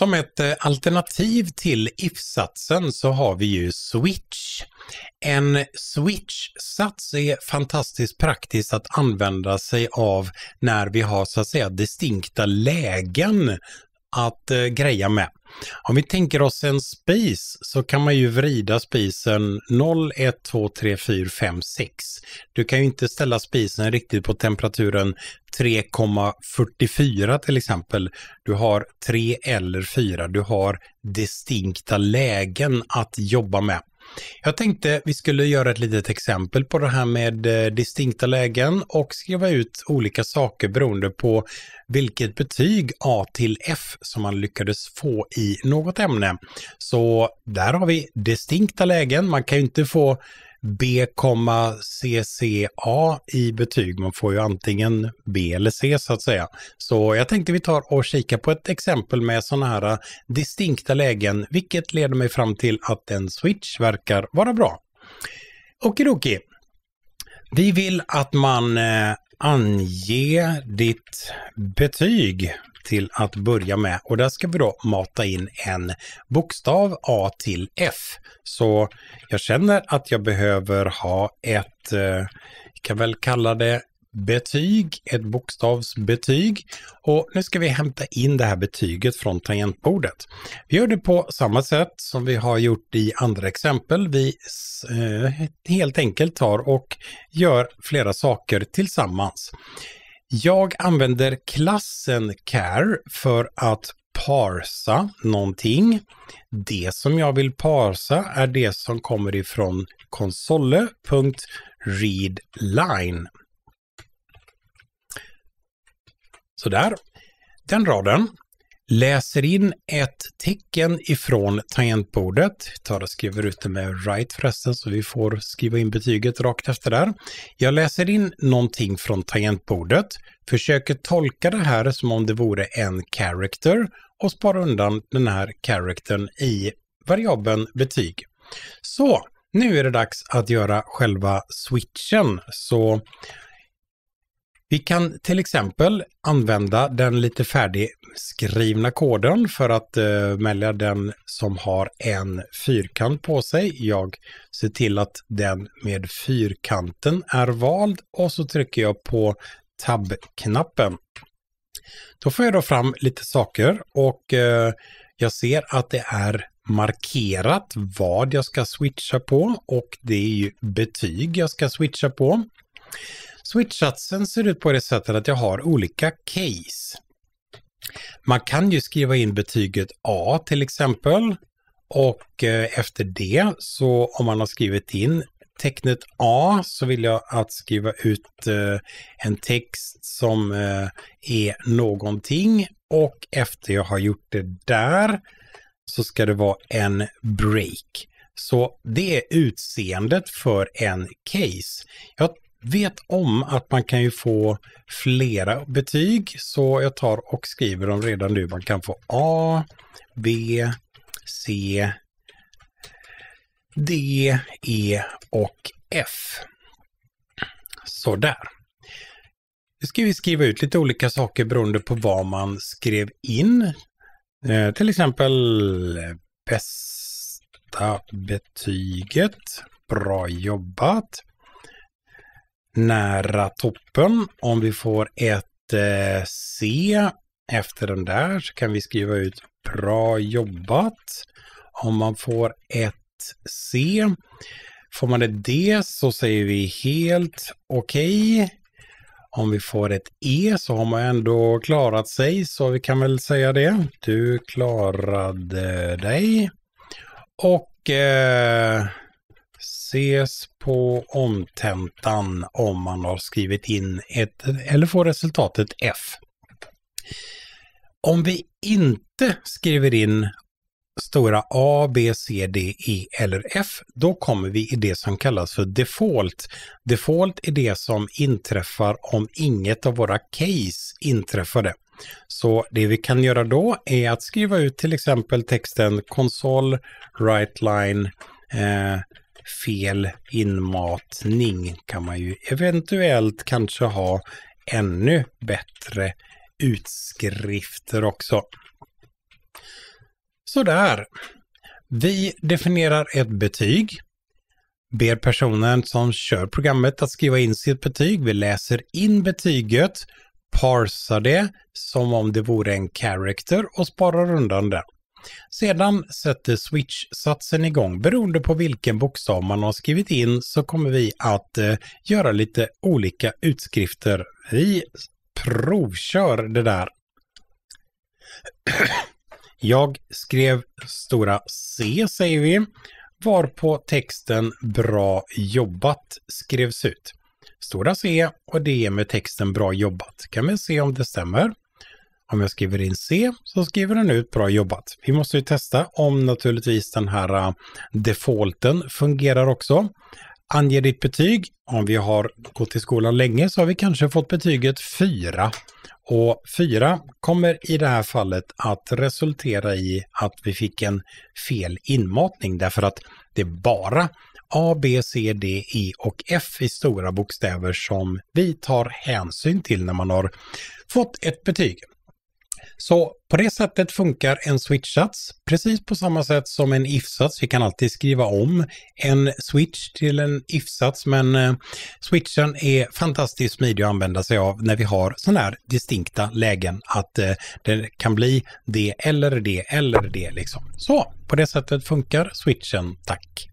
Som ett eh, alternativ till if-satsen så har vi ju switch. En switch-sats är fantastiskt praktiskt att använda sig av när vi har så att säga distinkta lägen att eh, greja med. Om vi tänker oss en spis så kan man ju vrida spisen 0, 1, 2, 3, 4, 5, 6. Du kan ju inte ställa spisen riktigt på temperaturen 3,44 till exempel. Du har 3 eller 4, du har distinkta lägen att jobba med. Jag tänkte vi skulle göra ett litet exempel på det här med eh, distinkta lägen och skriva ut olika saker beroende på vilket betyg A till F som man lyckades få i något ämne. Så där har vi distinkta lägen. Man kan ju inte få B,CCA i betyg. Man får ju antingen B eller C så att säga. Så jag tänkte vi tar och kikar på ett exempel med sådana här äh, distinkta lägen, vilket leder mig fram till att en switch verkar vara bra. Okidoki. Vi vill att man äh, ange ditt betyg till att börja med och där ska vi då mata in en bokstav A till F. Så jag känner att jag behöver ha ett, eh, kan väl kalla det betyg, ett bokstavsbetyg. Och nu ska vi hämta in det här betyget från tangentbordet. Vi gör det på samma sätt som vi har gjort i andra exempel. Vi eh, helt enkelt tar och gör flera saker tillsammans. Jag använder klassen care för att parsa någonting. Det som jag vill parsa är det som kommer ifrån konsole.readline. Sådär. Den raden läser in ett tecken ifrån tangentbordet. Tar och skriver ut det med right förresten så vi får skriva in betyget rakt efter där. Jag läser in någonting från tangentbordet, försöker tolka det här som om det vore en character och sparar undan den här charactern i variabeln betyg. Så nu är det dags att göra själva switchen. Så vi kan till exempel använda den lite färdigskrivna koden för att eh, välja den som har en fyrkant på sig. Jag ser till att den med fyrkanten är vald och så trycker jag på tab-knappen. Då får jag då fram lite saker och eh, jag ser att det är markerat vad jag ska switcha på och det är ju betyg jag ska switcha på. Switch-satsen ser ut på det sättet att jag har olika case. Man kan ju skriva in betyget A till exempel och eh, efter det så om man har skrivit in tecknet A så vill jag att skriva ut eh, en text som eh, är någonting och efter jag har gjort det där så ska det vara en break. Så det är utseendet för en case. Jag Vet om att man kan ju få flera betyg, så jag tar och skriver dem redan nu. Man kan få A, B, C, D, E och F. Sådär. Nu ska vi skriva ut lite olika saker beroende på vad man skrev in. Eh, till exempel bästa betyget. Bra jobbat nära toppen. Om vi får ett eh, C efter den där så kan vi skriva ut bra jobbat. Om man får ett C, får man ett D så säger vi helt okej. Okay. Om vi får ett E så har man ändå klarat sig, så vi kan väl säga det. Du klarade dig. Och eh, ses på omtentan om man har skrivit in ett eller får resultatet F. Om vi inte skriver in stora A, B, C, D, E eller F, då kommer vi i det som kallas för default. Default är det som inträffar om inget av våra case inträffade. Så det vi kan göra då är att skriva ut till exempel texten konsol, right line, eh, fel inmatning kan man ju eventuellt kanske ha ännu bättre utskrifter också. Sådär. Vi definierar ett betyg, ber personen som kör programmet att skriva in sitt betyg. Vi läser in betyget, parsar det som om det vore en character och sparar undan den. Sedan sätter switch-satsen igång. Beroende på vilken bokstav man har skrivit in så kommer vi att eh, göra lite olika utskrifter. Vi provkör det där. Jag skrev stora C säger vi, varpå texten bra jobbat skrevs ut. Stora C och det är med texten bra jobbat. Kan vi se om det stämmer. Om jag skriver in C så skriver den ut bra jobbat. Vi måste ju testa om naturligtvis den här äh, defaulten fungerar också. Ange ditt betyg. Om vi har gått i skolan länge så har vi kanske fått betyget 4. Och 4 kommer i det här fallet att resultera i att vi fick en fel inmatning därför att det är bara A, B, C, D, E och F i stora bokstäver som vi tar hänsyn till när man har fått ett betyg. Så på det sättet funkar en switch-sats precis på samma sätt som en if-sats. Vi kan alltid skriva om en switch till en if-sats men eh, switchen är fantastiskt smidig att använda sig av när vi har sådana här distinkta lägen att eh, det kan bli det eller det eller det liksom. Så på det sättet funkar switchen, tack.